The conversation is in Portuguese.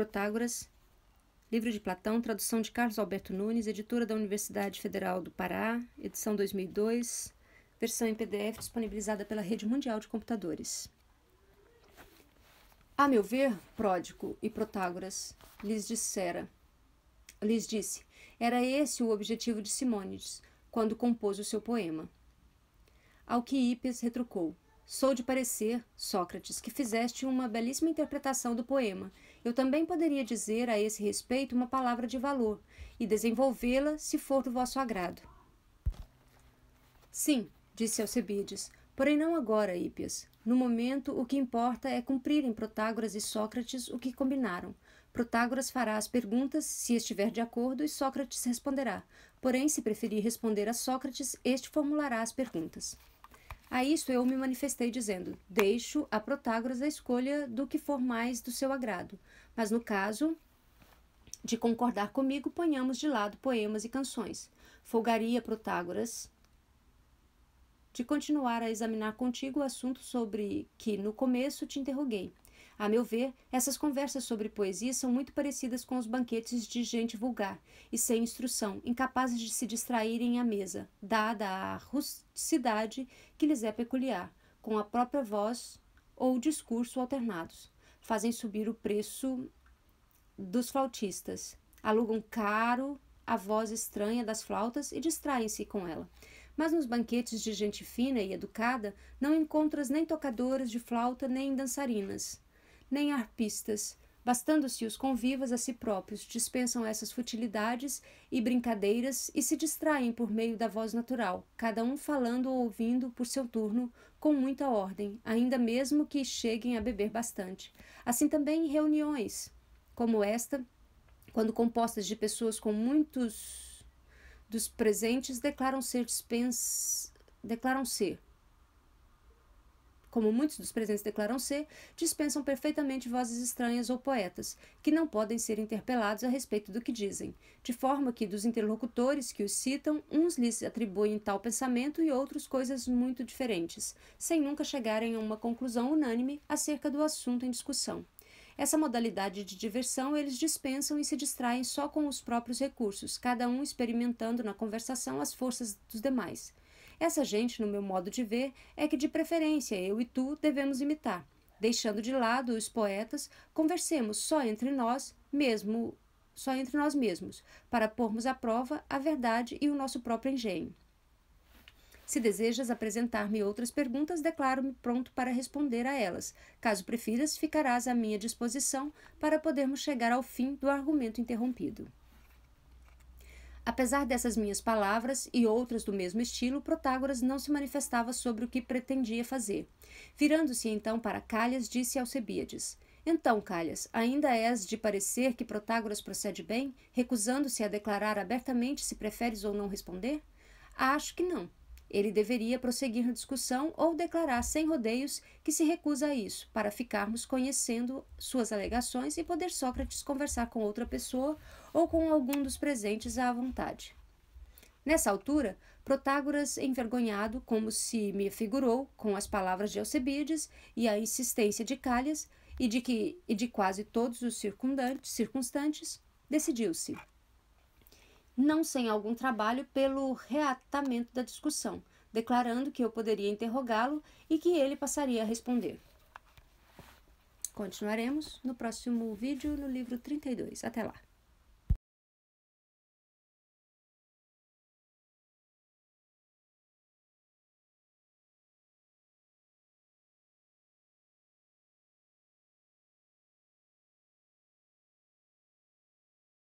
Protágoras, livro de Platão, tradução de Carlos Alberto Nunes, editora da Universidade Federal do Pará, edição 2002, versão em PDF disponibilizada pela Rede Mundial de Computadores. A meu ver, Pródico e Protágoras lhes dissera, lhes disse, era esse o objetivo de Simônides quando compôs o seu poema. Ao que Hippias retrucou: Sou de parecer, Sócrates, que fizeste uma belíssima interpretação do poema. Eu também poderia dizer a esse respeito uma palavra de valor e desenvolvê-la se for do vosso agrado. Sim, disse Alcebides, porém não agora, Hípias. No momento, o que importa é cumprirem Protágoras e Sócrates o que combinaram. Protágoras fará as perguntas, se estiver de acordo, e Sócrates responderá. Porém, se preferir responder a Sócrates, este formulará as perguntas. A isso eu me manifestei dizendo: deixo a Protágoras a escolha do que for mais do seu agrado, mas no caso de concordar comigo, ponhamos de lado poemas e canções. Folgaria Protágoras de continuar a examinar contigo o assunto sobre que no começo te interroguei, a meu ver, essas conversas sobre poesia são muito parecidas com os banquetes de gente vulgar e sem instrução, incapazes de se distraírem à mesa, dada a rusticidade que lhes é peculiar, com a própria voz ou discurso alternados. Fazem subir o preço dos flautistas, alugam caro a voz estranha das flautas e distraem-se com ela mas nos banquetes de gente fina e educada não encontras nem tocadoras de flauta nem dançarinas nem harpistas, bastando-se os convivas a si próprios, dispensam essas futilidades e brincadeiras e se distraem por meio da voz natural, cada um falando ou ouvindo por seu turno, com muita ordem, ainda mesmo que cheguem a beber bastante. Assim também em reuniões como esta, quando compostas de pessoas com muitos dos presentes declaram ser dispens... declaram ser como muitos dos presentes declaram ser, dispensam perfeitamente vozes estranhas ou poetas, que não podem ser interpelados a respeito do que dizem, de forma que dos interlocutores que os citam, uns lhes atribuem tal pensamento e outros coisas muito diferentes, sem nunca chegarem a uma conclusão unânime acerca do assunto em discussão. Essa modalidade de diversão eles dispensam e se distraem só com os próprios recursos, cada um experimentando na conversação as forças dos demais. Essa gente, no meu modo de ver, é que de preferência eu e tu devemos imitar. Deixando de lado os poetas, conversemos só entre nós, mesmo só entre nós mesmos, para pormos à prova a verdade e o nosso próprio engenho. Se desejas apresentar-me outras perguntas, declaro-me pronto para responder a elas. Caso prefiras, ficarás à minha disposição para podermos chegar ao fim do argumento interrompido. Apesar dessas minhas palavras e outras do mesmo estilo, Protágoras não se manifestava sobre o que pretendia fazer. Virando-se então para Calhas, disse Alcebíades: Então, Calhas, ainda és de parecer que Protágoras procede bem, recusando-se a declarar abertamente se preferes ou não responder? Acho que não. Ele deveria prosseguir na discussão ou declarar sem rodeios que se recusa a isso, para ficarmos conhecendo suas alegações e poder Sócrates conversar com outra pessoa ou com algum dos presentes à vontade. Nessa altura, Protágoras, envergonhado, como se me figurou, com as palavras de Alcebiades e a insistência de Calhas e de, que, e de quase todos os circundantes, circunstantes, decidiu-se não sem algum trabalho pelo reatamento da discussão, declarando que eu poderia interrogá-lo e que ele passaria a responder. Continuaremos no próximo vídeo no livro 32. Até lá!